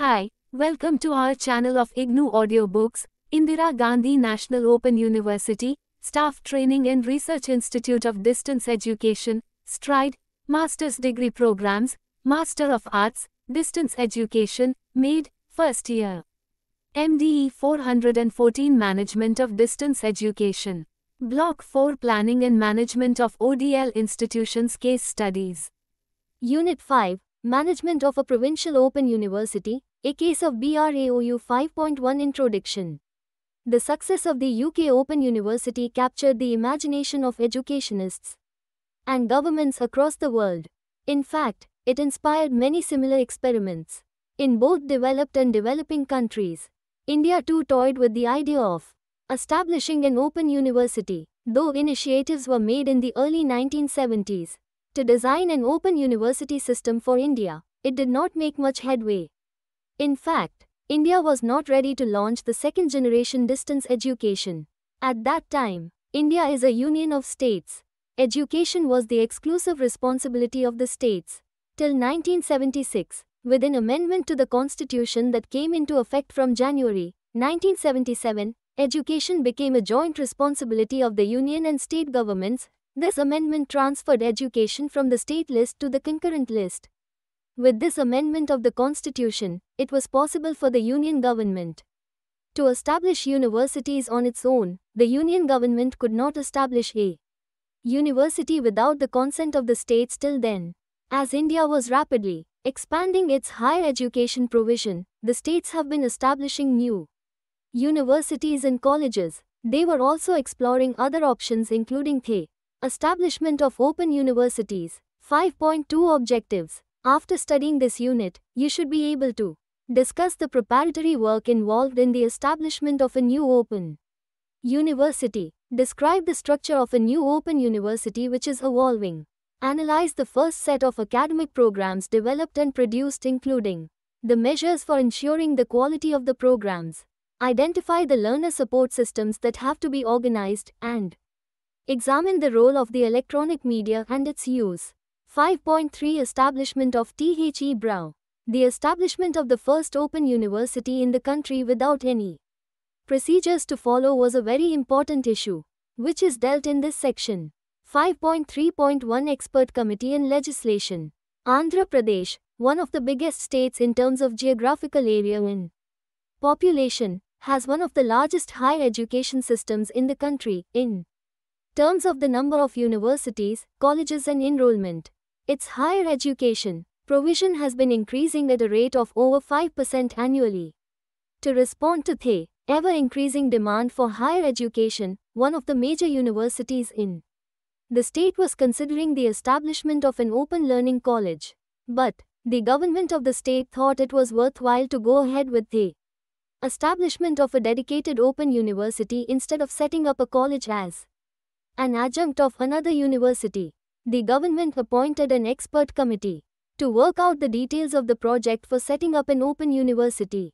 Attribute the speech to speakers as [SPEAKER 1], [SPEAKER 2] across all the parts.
[SPEAKER 1] Hi, welcome to our channel of IGNU Audiobooks, Indira Gandhi National Open University, Staff Training and Research Institute of Distance Education, STRIDE, Master's Degree Programs, Master of Arts, Distance Education, MAID, First Year. MDE 414 Management of Distance Education. Block 4 Planning and Management of ODL Institutions Case Studies. Unit 5 Management of a Provincial Open University, a case of BRAOU 5.1 introduction. The success of the UK Open University captured the imagination of educationists and governments across the world. In fact, it inspired many similar experiments in both developed and developing countries. India too toyed with the idea of establishing an open university, though initiatives were made in the early 1970s to design an open university system for India. It did not make much headway. In fact, India was not ready to launch the second generation distance education. At that time, India is a union of states. Education was the exclusive responsibility of the states. Till 1976, with an amendment to the constitution that came into effect from January 1977, education became a joint responsibility of the union and state governments. This amendment transferred education from the state list to the concurrent list. With this amendment of the constitution, it was possible for the union government to establish universities on its own. The union government could not establish a university without the consent of the states till then. As India was rapidly expanding its higher education provision, the states have been establishing new universities and colleges. They were also exploring other options including the establishment of open universities. 5.2 Objectives after studying this unit, you should be able to discuss the preparatory work involved in the establishment of a new open university, describe the structure of a new open university which is evolving, analyze the first set of academic programs developed and produced including the measures for ensuring the quality of the programs, identify the learner support systems that have to be organized, and examine the role of the electronic media and its use. 5.3 Establishment of THE Brow. The establishment of the first open university in the country without any procedures to follow was a very important issue, which is dealt in this section. 5.3.1 Expert Committee and Legislation. Andhra Pradesh, one of the biggest states in terms of geographical area and population, has one of the largest higher education systems in the country, in terms of the number of universities, colleges, and enrollment. Its higher education provision has been increasing at a rate of over 5% annually. To respond to the ever increasing demand for higher education, one of the major universities in the state was considering the establishment of an open learning college. But the government of the state thought it was worthwhile to go ahead with the establishment of a dedicated open university instead of setting up a college as an adjunct of another university the government appointed an expert committee to work out the details of the project for setting up an open university.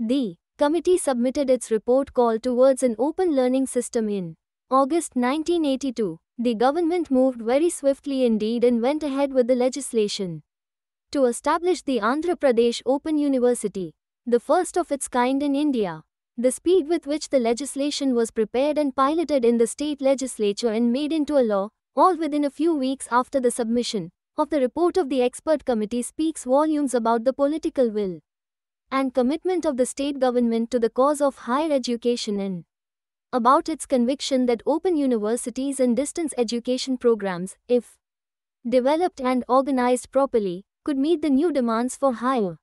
[SPEAKER 1] The committee submitted its report called Towards an Open Learning System in August 1982. The government moved very swiftly indeed and went ahead with the legislation to establish the Andhra Pradesh Open University, the first of its kind in India. The speed with which the legislation was prepared and piloted in the state legislature and made into a law all within a few weeks after the submission of the report of the expert committee speaks volumes about the political will and commitment of the state government to the cause of higher education and about its conviction that open universities and distance education programs, if developed and organized properly, could meet the new demands for higher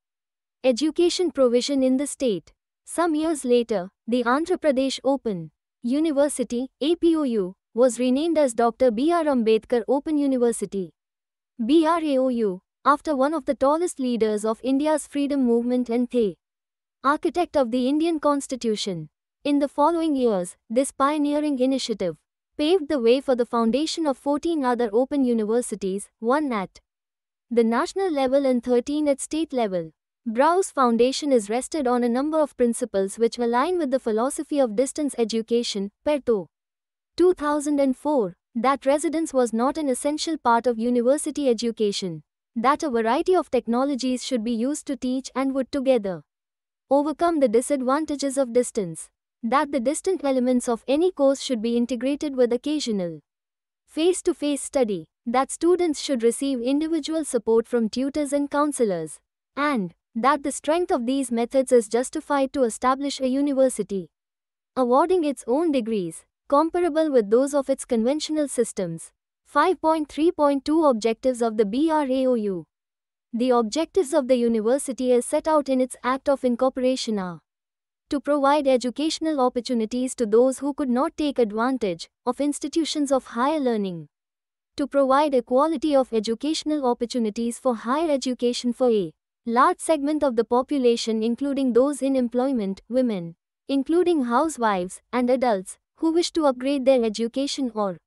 [SPEAKER 1] education provision in the state. Some years later, the Andhra Pradesh Open University APOU was renamed as Dr. B.R. Ambedkar Open University. BRAOU, after one of the tallest leaders of India's freedom movement and the architect of the Indian constitution. In the following years, this pioneering initiative paved the way for the foundation of 14 other open universities, one at the national level and 13 at state level. Browse Foundation is rested on a number of principles which align with the philosophy of distance education, Perto. 2004, that residence was not an essential part of university education, that a variety of technologies should be used to teach and would together overcome the disadvantages of distance, that the distant elements of any course should be integrated with occasional face to face study, that students should receive individual support from tutors and counselors, and that the strength of these methods is justified to establish a university awarding its own degrees, comparable with those of its conventional systems. 5.3.2 Objectives of the BRAOU The objectives of the university as set out in its Act of Incorporation are to provide educational opportunities to those who could not take advantage of institutions of higher learning, to provide equality of educational opportunities for higher education for a large segment of the population including those in employment, women, including housewives and adults, who wish to upgrade their education or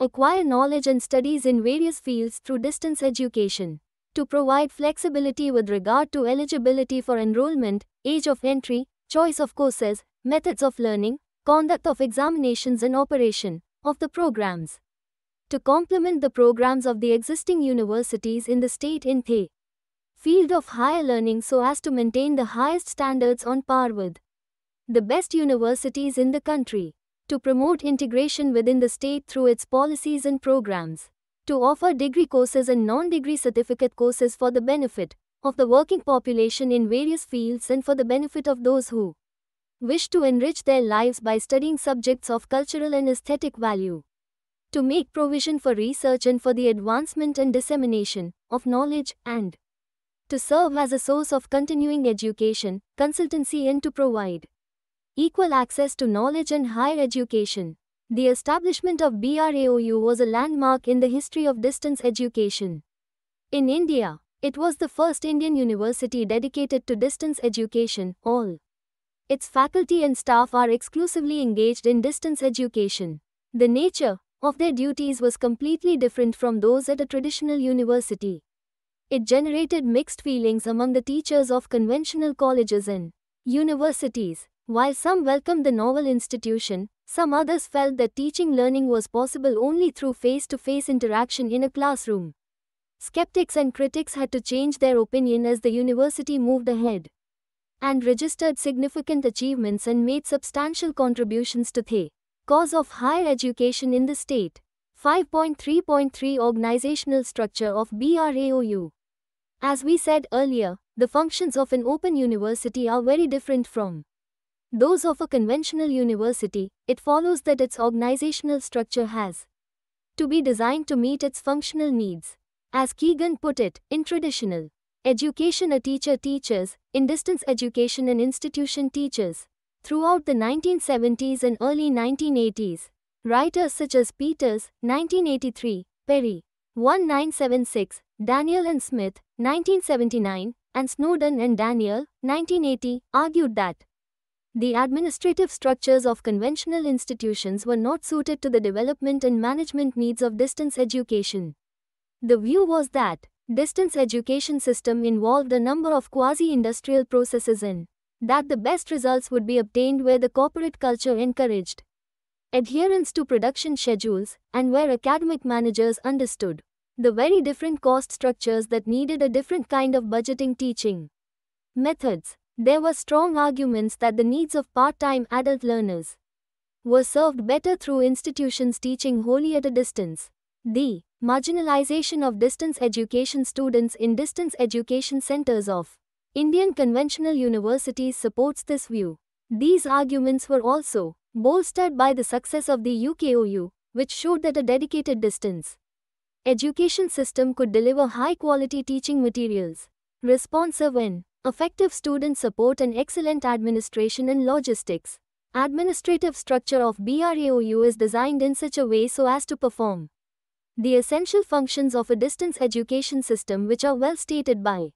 [SPEAKER 1] acquire knowledge and studies in various fields through distance education. To provide flexibility with regard to eligibility for enrollment, age of entry, choice of courses, methods of learning, conduct of examinations and operation of the programs. To complement the programs of the existing universities in the state in the field of higher learning so as to maintain the highest standards on par with the best universities in the country to promote integration within the state through its policies and programs, to offer degree courses and non-degree certificate courses for the benefit of the working population in various fields and for the benefit of those who wish to enrich their lives by studying subjects of cultural and aesthetic value, to make provision for research and for the advancement and dissemination of knowledge and to serve as a source of continuing education, consultancy and to provide equal access to knowledge and higher education. The establishment of BRAOU was a landmark in the history of distance education. In India, it was the first Indian university dedicated to distance education, all. Its faculty and staff are exclusively engaged in distance education. The nature of their duties was completely different from those at a traditional university. It generated mixed feelings among the teachers of conventional colleges and universities. While some welcomed the novel institution, some others felt that teaching learning was possible only through face to face interaction in a classroom. Skeptics and critics had to change their opinion as the university moved ahead and registered significant achievements and made substantial contributions to the cause of higher education in the state. 5.3.3 Organizational Structure of BRAOU As we said earlier, the functions of an open university are very different from those of a conventional university, it follows that its organizational structure has to be designed to meet its functional needs. As Keegan put it, in traditional education, a teacher teaches, in distance education, an institution teaches. Throughout the 1970s and early 1980s, writers such as Peters, 1983, Perry, 1976, Daniel and Smith, 1979, and Snowden and Daniel, 1980, argued that the administrative structures of conventional institutions were not suited to the development and management needs of distance education. The view was that distance education system involved a number of quasi-industrial processes in that the best results would be obtained where the corporate culture encouraged adherence to production schedules and where academic managers understood the very different cost structures that needed a different kind of budgeting teaching methods. There were strong arguments that the needs of part-time adult learners were served better through institutions teaching wholly at a distance. The marginalization of distance education students in distance education centers of Indian conventional universities supports this view. These arguments were also bolstered by the success of the UKOU, which showed that a dedicated distance education system could deliver high quality teaching materials, responsive and effective student support and excellent administration and logistics. Administrative structure of BRAOU is designed in such a way so as to perform the essential functions of a distance education system which are well stated by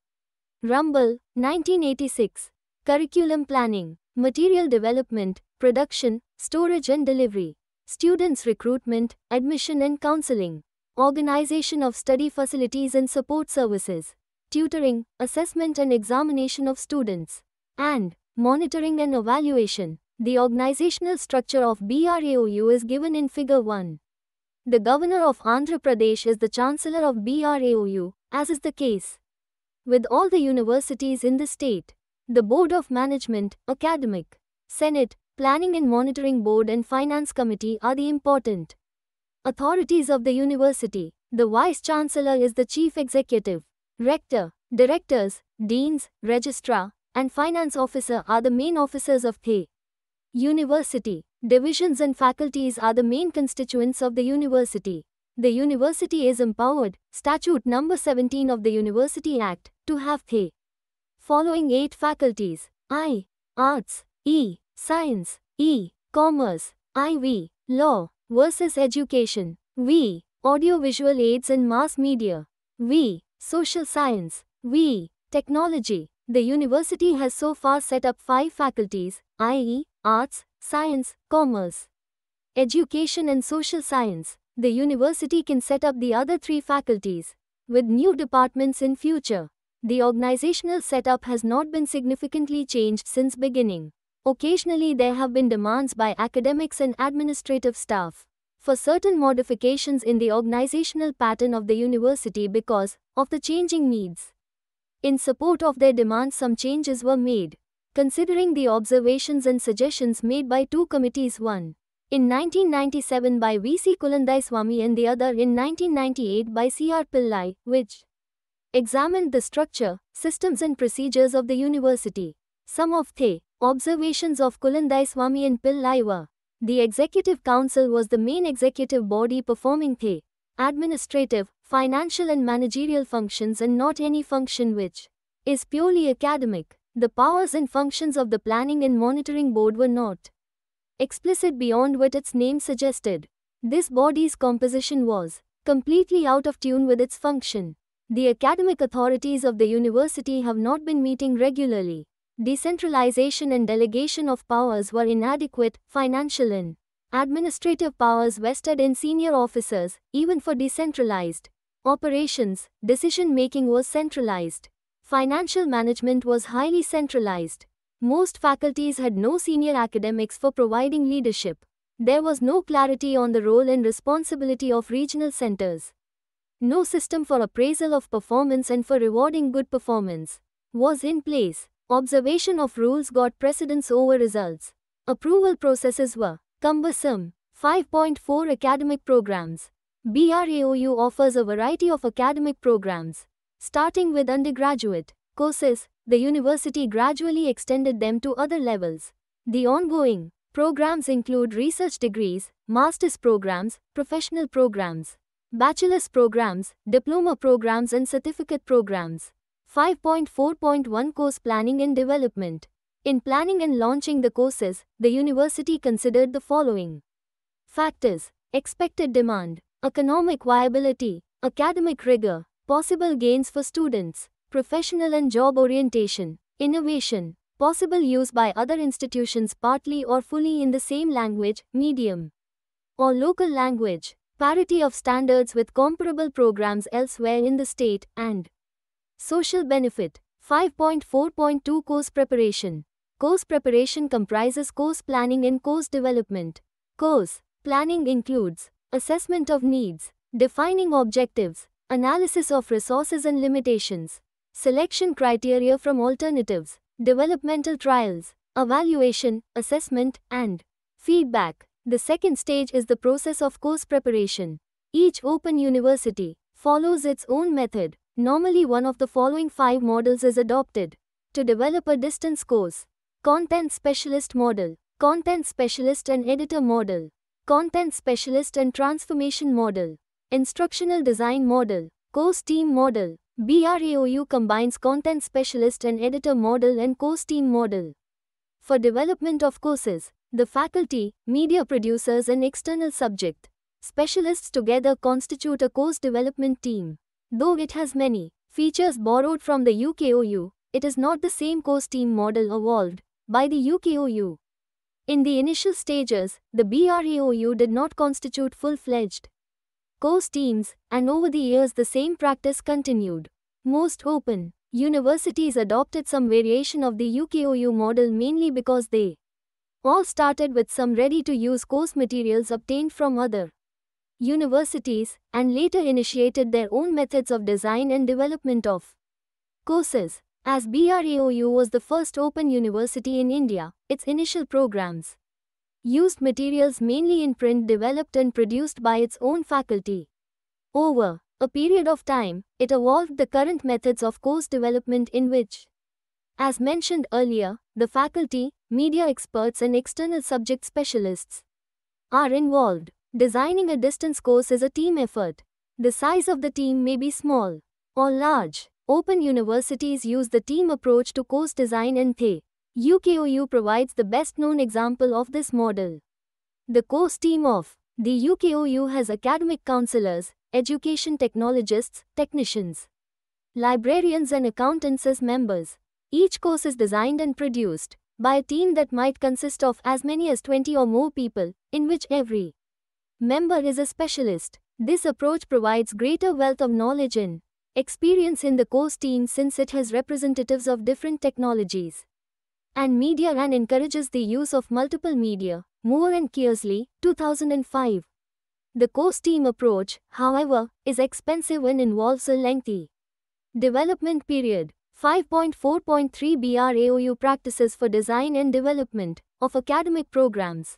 [SPEAKER 1] Rumble, 1986. Curriculum planning, material development, production, storage and delivery, students recruitment, admission and counseling, organization of study facilities and support services tutoring, assessment and examination of students, and monitoring and evaluation. The organizational structure of BRAOU is given in Figure 1. The Governor of Andhra Pradesh is the Chancellor of BRAOU, as is the case with all the universities in the state. The Board of Management, Academic, Senate, Planning and Monitoring Board and Finance Committee are the important authorities of the university. The Vice Chancellor is the Chief Executive. Rector, directors, deans, registrar, and finance officer are the main officers of the university. Divisions and faculties are the main constituents of the university. The university is empowered, Statute number 17 of the University Act, to have the following eight faculties: I, Arts, E, Science, E, Commerce, IV, Law, versus Education, V, Audiovisual Aids and Mass Media, V, social science, we, technology. The university has so far set up five faculties, i.e., arts, science, commerce, education and social science. The university can set up the other three faculties, with new departments in future. The organizational setup has not been significantly changed since beginning. Occasionally there have been demands by academics and administrative staff for certain modifications in the organizational pattern of the university because of the changing needs. In support of their demands, some changes were made, considering the observations and suggestions made by two committees one in 1997 by V.C. Swami and the other in 1998 by C.R. Pillai, which examined the structure, systems and procedures of the university. Some of the observations of Swami and Pillai were the Executive Council was the main executive body performing the administrative, financial and managerial functions and not any function which is purely academic. The powers and functions of the Planning and Monitoring Board were not explicit beyond what its name suggested. This body's composition was completely out of tune with its function. The academic authorities of the university have not been meeting regularly. Decentralization and delegation of powers were inadequate, financial and administrative powers vested in senior officers, even for decentralized operations, decision making was centralized. Financial management was highly centralized. Most faculties had no senior academics for providing leadership. There was no clarity on the role and responsibility of regional centers. No system for appraisal of performance and for rewarding good performance was in place. Observation of rules got precedence over results. Approval processes were cumbersome. 5.4 Academic Programs BRAOU offers a variety of academic programs. Starting with undergraduate courses, the university gradually extended them to other levels. The ongoing programs include research degrees, master's programs, professional programs, bachelor's programs, diploma programs, and certificate programs. 5.4.1 Course Planning and Development In planning and launching the courses, the university considered the following factors expected demand, economic viability, academic rigor, possible gains for students, professional and job orientation, innovation, possible use by other institutions partly or fully in the same language, medium, or local language, parity of standards with comparable programs elsewhere in the state, and Social benefit 5.4.2 Course preparation. Course preparation comprises course planning and course development. Course planning includes assessment of needs, defining objectives, analysis of resources and limitations, selection criteria from alternatives, developmental trials, evaluation, assessment, and feedback. The second stage is the process of course preparation. Each open university follows its own method Normally one of the following five models is adopted. To develop a distance course, Content Specialist Model, Content Specialist and Editor Model, Content Specialist and Transformation Model, Instructional Design Model, Course Team Model. BRAOU combines Content Specialist and Editor Model and Course Team Model. For development of courses, the faculty, media producers and external subject specialists together constitute a course development team. Though it has many features borrowed from the UKOU, it is not the same course team model evolved by the UKOU. In the initial stages, the BREOU did not constitute full-fledged course teams, and over the years the same practice continued. Most open universities adopted some variation of the UKOU model mainly because they all started with some ready-to-use course materials obtained from other universities, and later initiated their own methods of design and development of courses. As BRAOU was the first open university in India, its initial programs used materials mainly in print developed and produced by its own faculty. Over a period of time, it evolved the current methods of course development in which as mentioned earlier, the faculty, media experts and external subject specialists are involved. Designing a distance course is a team effort. The size of the team may be small or large. Open universities use the team approach to course design and the UKOU provides the best known example of this model. The course team of the UKOU has academic counselors, education technologists, technicians, librarians, and accountants as members. Each course is designed and produced by a team that might consist of as many as 20 or more people, in which every member is a specialist. This approach provides greater wealth of knowledge and experience in the course team since it has representatives of different technologies and media and encourages the use of multiple media. Moore and Kearsley, 2005. The course team approach, however, is expensive and involves a lengthy development period. 5.4.3 BRAOU practices for design and development of academic programs.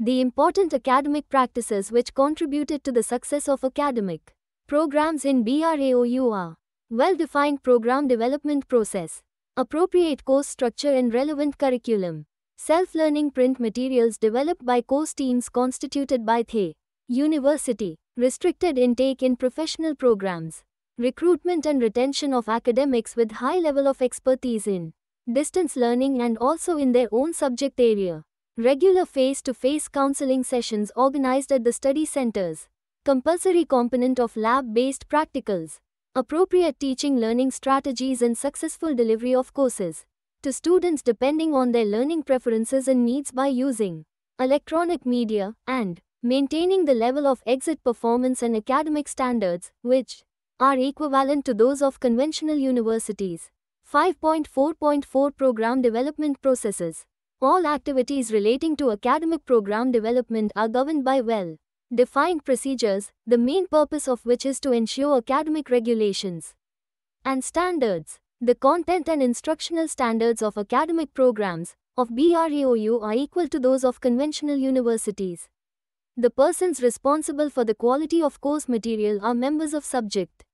[SPEAKER 1] The important academic practices which contributed to the success of academic programs in BRAOU are well-defined program development process, appropriate course structure and relevant curriculum, self-learning print materials developed by course teams constituted by the university, restricted intake in professional programs, recruitment and retention of academics with high level of expertise in distance learning and also in their own subject area. Regular face-to-face -face counseling sessions organized at the study centers. Compulsory component of lab-based practicals. Appropriate teaching learning strategies and successful delivery of courses. To students depending on their learning preferences and needs by using electronic media and maintaining the level of exit performance and academic standards, which are equivalent to those of conventional universities. 5.4.4 Program Development Processes all activities relating to academic program development are governed by well defined procedures, the main purpose of which is to ensure academic regulations and standards. The content and instructional standards of academic programs of BREOU are equal to those of conventional universities. The persons responsible for the quality of course material are members of subject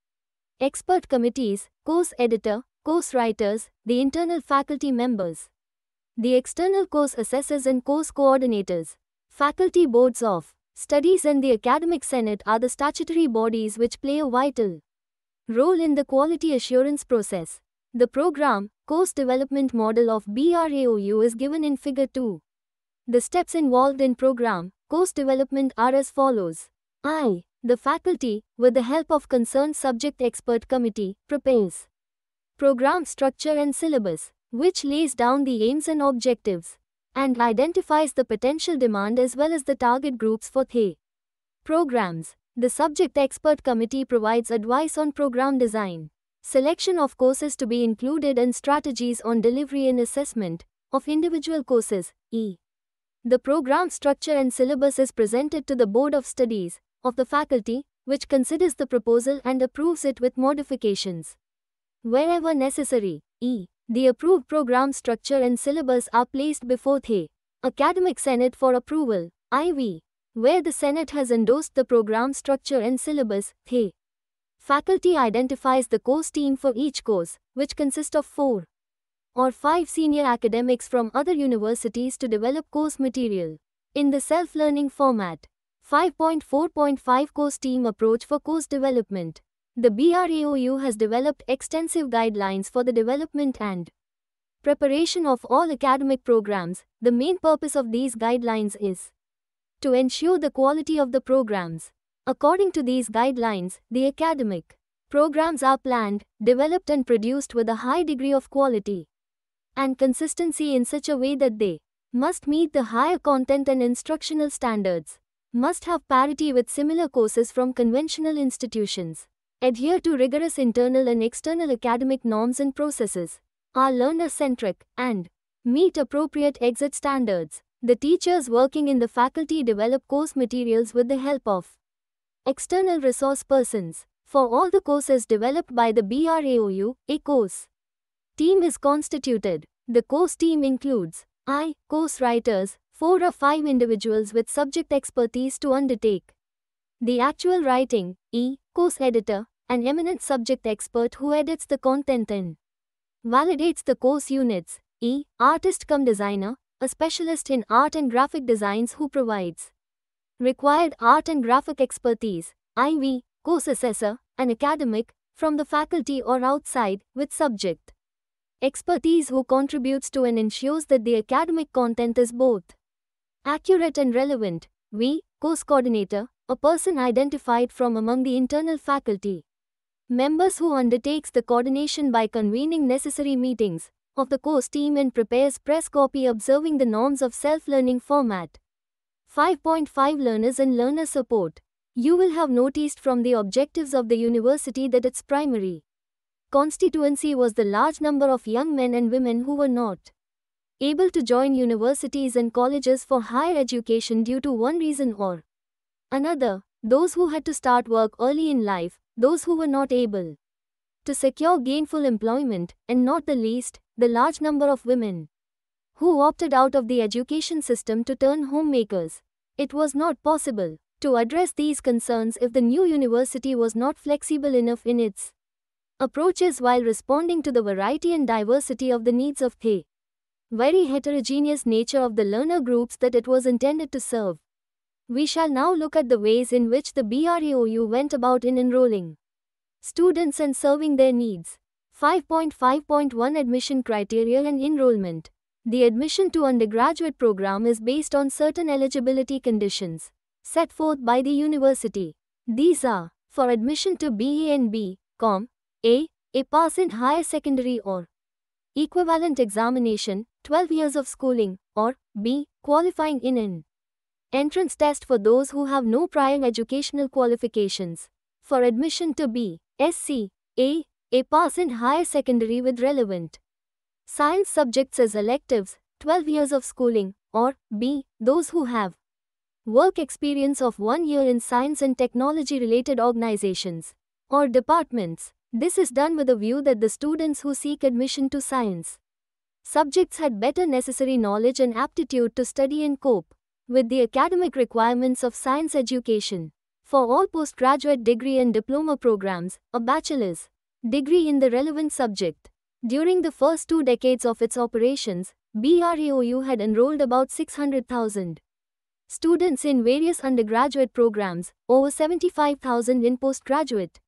[SPEAKER 1] expert committees, course editor, course writers, the internal faculty members. The external course assessors and course coordinators, faculty boards of studies and the academic senate are the statutory bodies which play a vital role in the quality assurance process. The program, course development model of BRAOU is given in figure 2. The steps involved in program, course development are as follows. I. The faculty, with the help of concerned subject expert committee, prepares program structure and syllabus, which lays down the aims and objectives and identifies the potential demand as well as the target groups for the programs. The subject expert committee provides advice on program design, selection of courses to be included and strategies on delivery and assessment of individual courses. E. The program structure and syllabus is presented to the Board of Studies of the faculty, which considers the proposal and approves it with modifications wherever necessary. E. The approved program structure and syllabus are placed before the Academic Senate for approval, IV, where the Senate has endorsed the program structure and syllabus, the faculty identifies the course team for each course, which consists of four or five senior academics from other universities to develop course material in the self-learning format. 5.4.5 Course Team Approach for Course Development the BRAOU has developed extensive guidelines for the development and preparation of all academic programs. The main purpose of these guidelines is to ensure the quality of the programs. According to these guidelines, the academic programs are planned, developed, and produced with a high degree of quality and consistency in such a way that they must meet the higher content and instructional standards, must have parity with similar courses from conventional institutions adhere to rigorous internal and external academic norms and processes, are learner-centric, and meet appropriate exit standards. The teachers working in the faculty develop course materials with the help of external resource persons. For all the courses developed by the BRAOU, a course team is constituted. The course team includes I. Course writers, four or five individuals with subject expertise to undertake the actual writing, E. Course editor, an eminent subject expert who edits the content and validates the course units, e. artist com designer, a specialist in art and graphic designs who provides required art and graphic expertise, IV, course assessor, an academic, from the faculty or outside, with subject expertise who contributes to and ensures that the academic content is both accurate and relevant, V, course coordinator, a person identified from among the internal faculty members who undertakes the coordination by convening necessary meetings of the course team and prepares press copy observing the norms of self-learning format. 5.5 Learners and Learner Support You will have noticed from the objectives of the university that its primary constituency was the large number of young men and women who were not able to join universities and colleges for higher education due to one reason or another, those who had to start work early in life, those who were not able to secure gainful employment, and not the least, the large number of women who opted out of the education system to turn homemakers. It was not possible to address these concerns if the new university was not flexible enough in its approaches while responding to the variety and diversity of the needs of the very heterogeneous nature of the learner groups that it was intended to serve. We shall now look at the ways in which the BRAOU went about in enrolling students and serving their needs. 5.5.1 Admission Criteria and Enrollment The admission to undergraduate program is based on certain eligibility conditions set forth by the university. These are, for admission to BA and B, Com, A, a pass in higher secondary or equivalent examination, 12 years of schooling, or B, qualifying in an Entrance test for those who have no prior educational qualifications. For admission to B. SC. A. A pass in higher secondary with relevant science subjects as electives, 12 years of schooling, or B. Those who have work experience of one year in science and technology related organizations or departments. This is done with a view that the students who seek admission to science subjects had better necessary knowledge and aptitude to study and cope with the academic requirements of science education. For all postgraduate degree and diploma programs, a bachelor's degree in the relevant subject. During the first two decades of its operations, BRAOU had enrolled about 600,000 students in various undergraduate programs, over 75,000 in postgraduate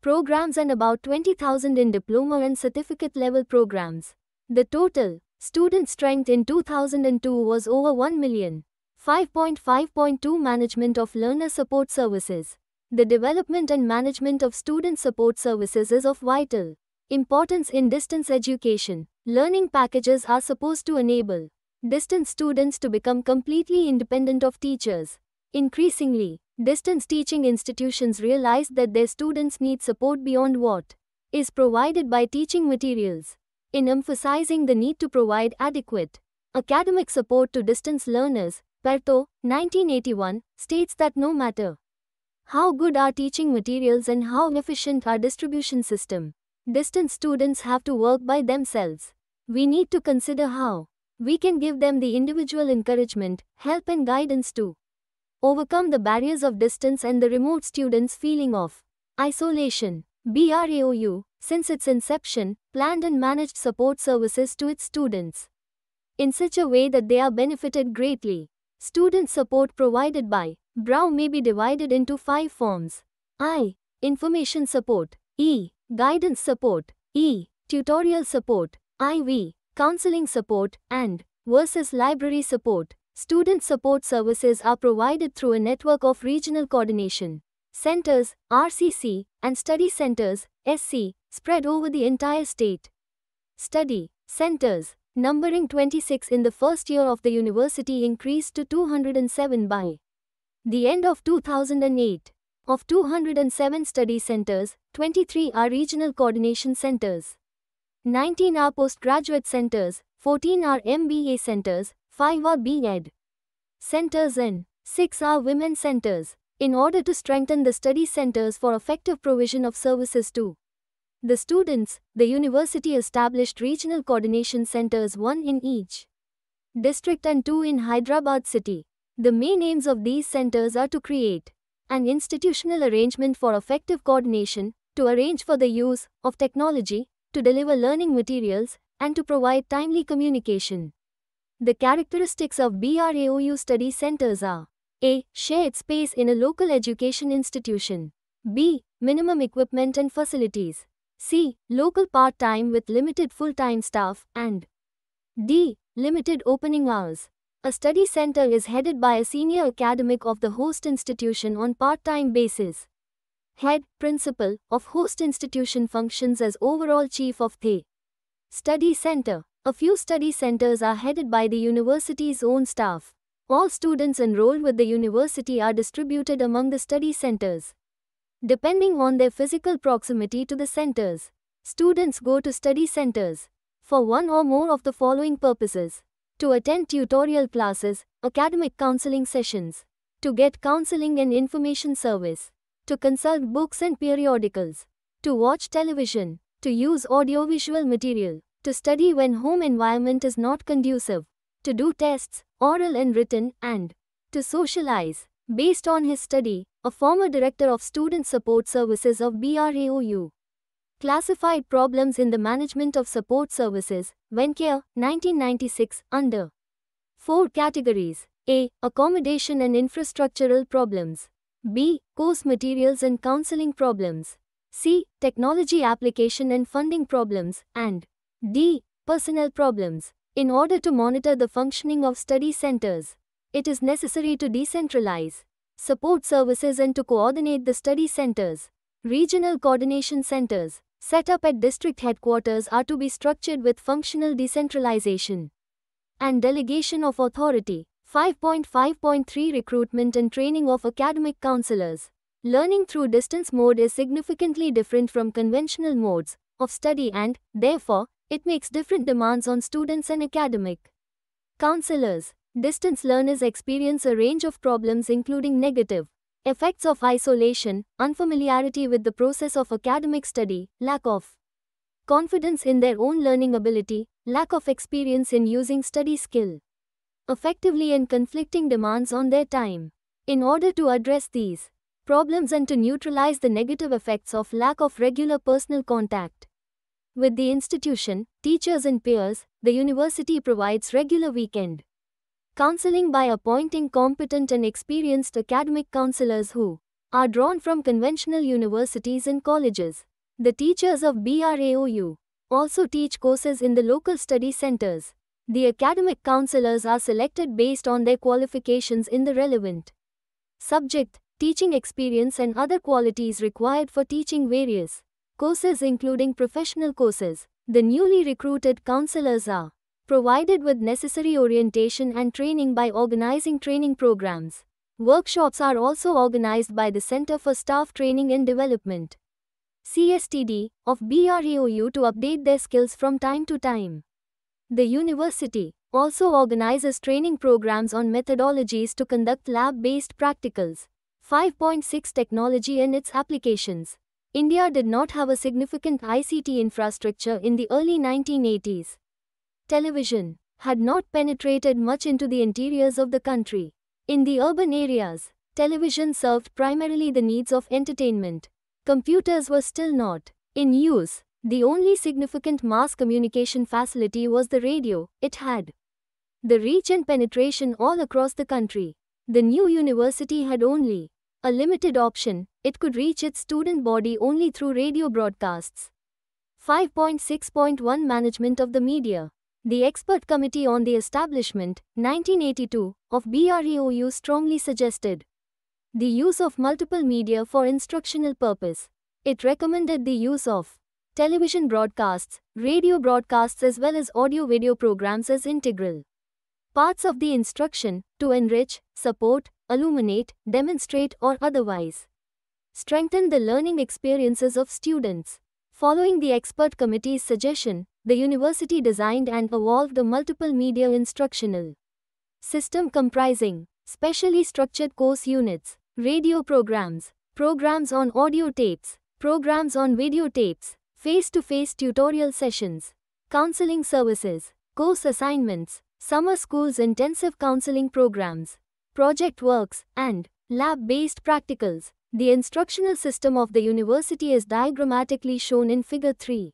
[SPEAKER 1] programs, and about 20,000 in diploma and certificate level programs. The total student strength in 2002 was over 1 million. 5.5.2 Management of Learner Support Services The development and management of student support services is of vital importance in distance education. Learning packages are supposed to enable distance students to become completely independent of teachers. Increasingly, distance teaching institutions realize that their students need support beyond what is provided by teaching materials. In emphasizing the need to provide adequate academic support to distance learners, Perto, 1981, states that no matter how good are teaching materials and how efficient our distribution system, distant students have to work by themselves. We need to consider how we can give them the individual encouragement, help and guidance to overcome the barriers of distance and the remote students' feeling of isolation. BRAOU, since its inception, planned and managed support services to its students in such a way that they are benefited greatly. Student support provided by Brow may be divided into five forms. I. Information support. E. Guidance support. E. Tutorial support. IV. Counseling support. And versus library support. Student support services are provided through a network of regional coordination centers, RCC, and study centers, SC, spread over the entire state. Study centers numbering 26 in the first year of the university increased to 207 by the end of 2008. Of 207 study centers, 23 are regional coordination centers, 19 are postgraduate centers, 14 are MBA centers, 5 are B.Ed centers and 6 are women centers. In order to strengthen the study centers for effective provision of services to the students, the university established regional coordination centers, one in each district and two in Hyderabad city. The main aims of these centers are to create an institutional arrangement for effective coordination, to arrange for the use of technology, to deliver learning materials, and to provide timely communication. The characteristics of BRAOU study centers are A. Shared space in a local education institution. B. Minimum equipment and facilities. C. Local part-time with limited full-time staff and D. Limited opening hours. A study center is headed by a senior academic of the host institution on part-time basis. Head, principal, of host institution functions as overall chief of the study center. A few study centers are headed by the university's own staff. All students enrolled with the university are distributed among the study centers. Depending on their physical proximity to the centers, students go to study centers for one or more of the following purposes to attend tutorial classes, academic counseling sessions, to get counseling and information service, to consult books and periodicals, to watch television, to use audiovisual material, to study when home environment is not conducive, to do tests, oral and written, and to socialize. Based on his study, a former director of Student Support Services of BRAOU classified problems in the management of support services, Venkare, 1996, under four categories A. Accommodation and infrastructural problems, B. Course materials and counseling problems, C. Technology application and funding problems, and D. Personnel problems. In order to monitor the functioning of study centers, it is necessary to decentralize support services and to coordinate the study centers. Regional coordination centers, set up at district headquarters, are to be structured with functional decentralization and delegation of authority. 5.5.3 Recruitment and training of academic counselors. Learning through distance mode is significantly different from conventional modes of study and, therefore, it makes different demands on students and academic counselors. Distance learners experience a range of problems including negative effects of isolation, unfamiliarity with the process of academic study, lack of confidence in their own learning ability, lack of experience in using study skill effectively and conflicting demands on their time. In order to address these problems and to neutralize the negative effects of lack of regular personal contact with the institution, teachers and peers, the university provides regular weekend counseling by appointing competent and experienced academic counselors who are drawn from conventional universities and colleges. The teachers of BRAOU also teach courses in the local study centers. The academic counselors are selected based on their qualifications in the relevant subject, teaching experience, and other qualities required for teaching various courses, including professional courses. The newly recruited counselors are provided with necessary orientation and training by organizing training programs. Workshops are also organized by the Center for Staff Training and Development CSTD of BREOU to update their skills from time to time. The university also organizes training programs on methodologies to conduct lab-based practicals. 5.6 Technology and its applications. India did not have a significant ICT infrastructure in the early 1980s television, had not penetrated much into the interiors of the country. In the urban areas, television served primarily the needs of entertainment. Computers were still not in use. The only significant mass communication facility was the radio, it had the reach and penetration all across the country. The new university had only a limited option, it could reach its student body only through radio broadcasts. 5.6.1 Management of the Media the Expert Committee on the Establishment, 1982, of BREOU strongly suggested the use of multiple media for instructional purpose. It recommended the use of television broadcasts, radio broadcasts as well as audio-video programs as integral parts of the instruction to enrich, support, illuminate, demonstrate or otherwise strengthen the learning experiences of students. Following the expert committee's suggestion, the university designed and evolved a multiple media instructional system comprising specially structured course units, radio programs, programs on audio tapes, programs on video tapes, face-to-face tutorial sessions, counseling services, course assignments, summer schools intensive counseling programs, project works, and lab-based practicals. The instructional system of the university is diagrammatically shown in Figure 3.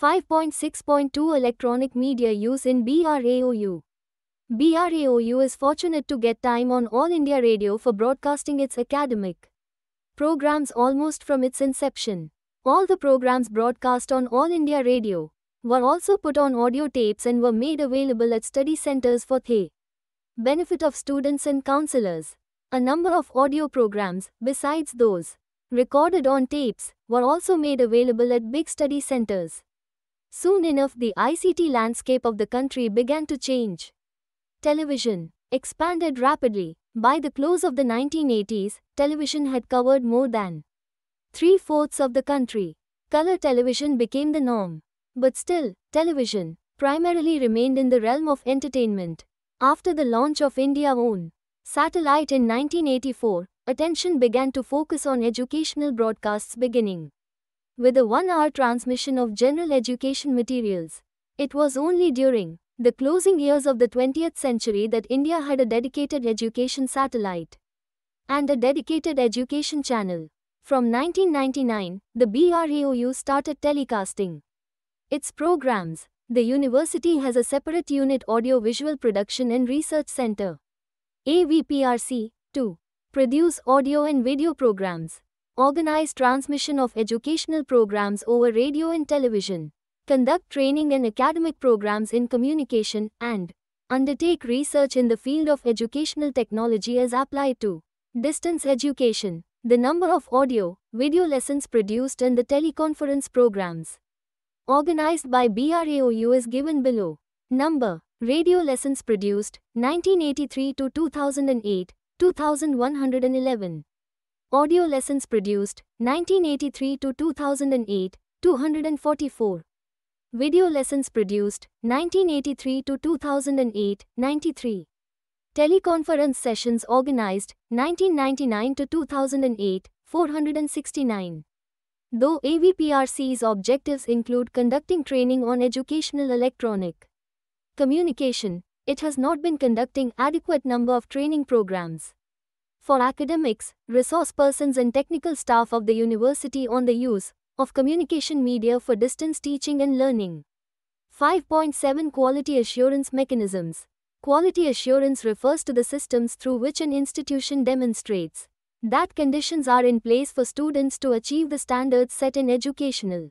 [SPEAKER 1] 5.6.2 Electronic Media Use in BRAOU BRAOU is fortunate to get time on All India Radio for broadcasting its academic programs almost from its inception. All the programs broadcast on All India Radio were also put on audio tapes and were made available at study centers for the benefit of students and counselors. A number of audio programs, besides those recorded on tapes, were also made available at big study centers. Soon enough, the ICT landscape of the country began to change. Television expanded rapidly. By the close of the 1980s, television had covered more than three fourths of the country. Color television became the norm. But still, television primarily remained in the realm of entertainment. After the launch of India Own, satellite in 1984, attention began to focus on educational broadcasts beginning. With a one-hour transmission of general education materials, it was only during the closing years of the 20th century that India had a dedicated education satellite and a dedicated education channel. From 1999, the BRAOU started telecasting its programs. The university has a separate unit audio-visual production and research center. AVPRC 2. Produce audio and video programs. Organize transmission of educational programs over radio and television. Conduct training and academic programs in communication and undertake research in the field of educational technology as applied to distance education. The number of audio, video lessons produced and the teleconference programs organized by BRAOU is given below. Number Radio lessons produced 1983 to 2008, 2111. Audio lessons produced 1983 to 2008, 244. Video lessons produced 1983 to 2008, 93. Teleconference sessions organized 1999 to 2008, 469. Though AVPRC's objectives include conducting training on educational electronic Communication. It has not been conducting adequate number of training programs for academics, resource persons and technical staff of the university on the use of communication media for distance teaching and learning. 5.7 Quality Assurance Mechanisms Quality assurance refers to the systems through which an institution demonstrates that conditions are in place for students to achieve the standards set in educational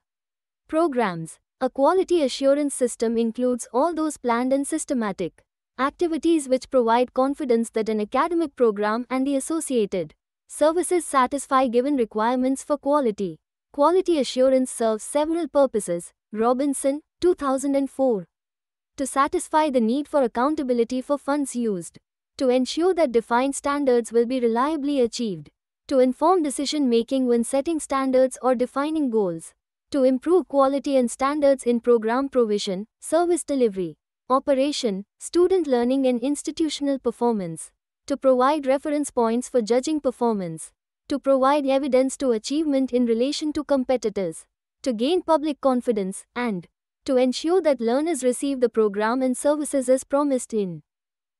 [SPEAKER 1] programs. A quality assurance system includes all those planned and systematic activities which provide confidence that an academic program and the associated services satisfy given requirements for quality. Quality assurance serves several purposes, Robinson, 2004. To satisfy the need for accountability for funds used. To ensure that defined standards will be reliably achieved. To inform decision making when setting standards or defining goals to improve quality and standards in program provision, service delivery, operation, student learning and institutional performance, to provide reference points for judging performance, to provide evidence to achievement in relation to competitors, to gain public confidence, and to ensure that learners receive the program and services as promised in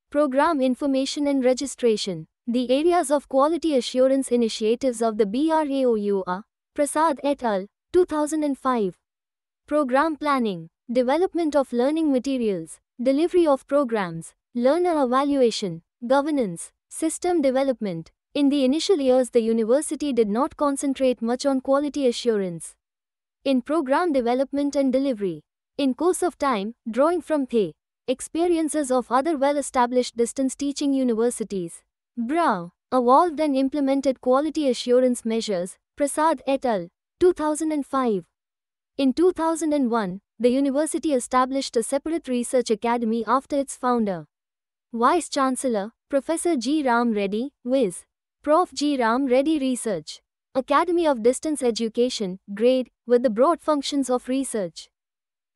[SPEAKER 1] program information and registration. The areas of quality assurance initiatives of the BRAOU are Prasad et al. 2005. Program Planning, Development of Learning Materials, Delivery of Programs, Learner Evaluation, Governance, System Development. In the initial years, the university did not concentrate much on quality assurance in program development and delivery. In course of time, drawing from the experiences of other well-established distance teaching universities, Brow evolved and implemented quality assurance measures, Prasad et al. 2005. In 2001, the university established a separate research academy after its founder. Vice Chancellor, Professor G. Ram Reddy, Viz. Prof. G. Ram Reddy Research Academy of Distance Education, grade, with the broad functions of research,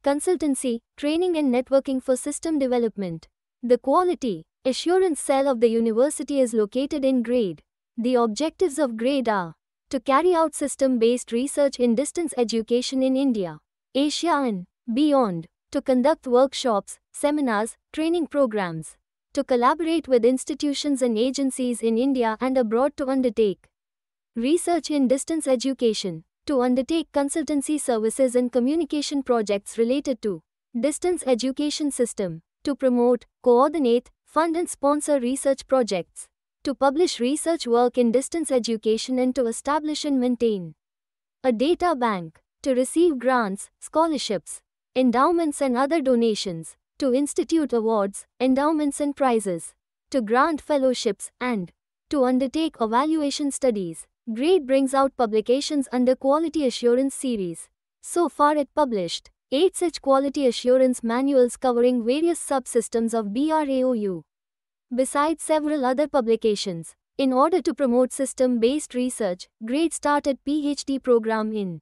[SPEAKER 1] consultancy, training, and networking for system development. The quality assurance cell of the university is located in grade. The objectives of grade are to carry out system-based research in distance education in India, Asia and beyond, to conduct workshops, seminars, training programs, to collaborate with institutions and agencies in India and abroad to undertake research in distance education, to undertake consultancy services and communication projects related to distance education system, to promote, coordinate, fund and sponsor research projects to publish research work in distance education and to establish and maintain a data bank, to receive grants, scholarships, endowments and other donations, to institute awards, endowments and prizes, to grant fellowships, and to undertake evaluation studies. Grade brings out publications under Quality Assurance series. So far it published 8 such quality assurance manuals covering various subsystems of BRAOU. Besides several other publications, in order to promote system-based research, Grade started PhD program in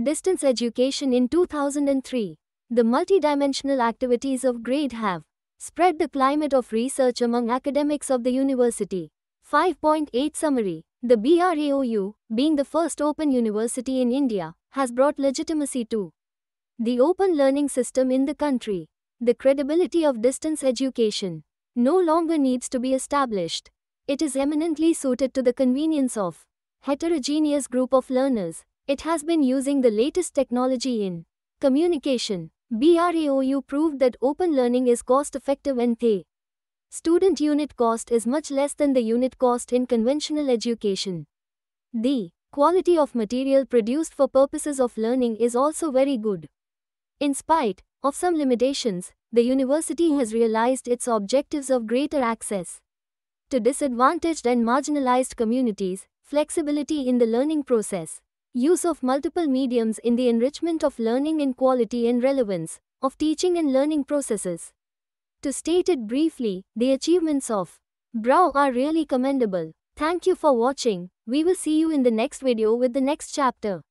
[SPEAKER 1] distance education in 2003. The multidimensional activities of GRADE have spread the climate of research among academics of the university. 5.8 Summary The BRAOU, being the first open university in India, has brought legitimacy to the open learning system in the country. The credibility of distance education no longer needs to be established. It is eminently suited to the convenience of heterogeneous group of learners. It has been using the latest technology in communication. BRAOU proved that open learning is cost effective and the student unit cost is much less than the unit cost in conventional education. The quality of material produced for purposes of learning is also very good. In spite of some limitations, the university has realized its objectives of greater access to disadvantaged and marginalized communities, flexibility in the learning process, use of multiple mediums in the enrichment of learning in quality and relevance of teaching and learning processes. To state it briefly, the achievements of Brow are really commendable. Thank you for watching. We will see you in the next video with the next chapter.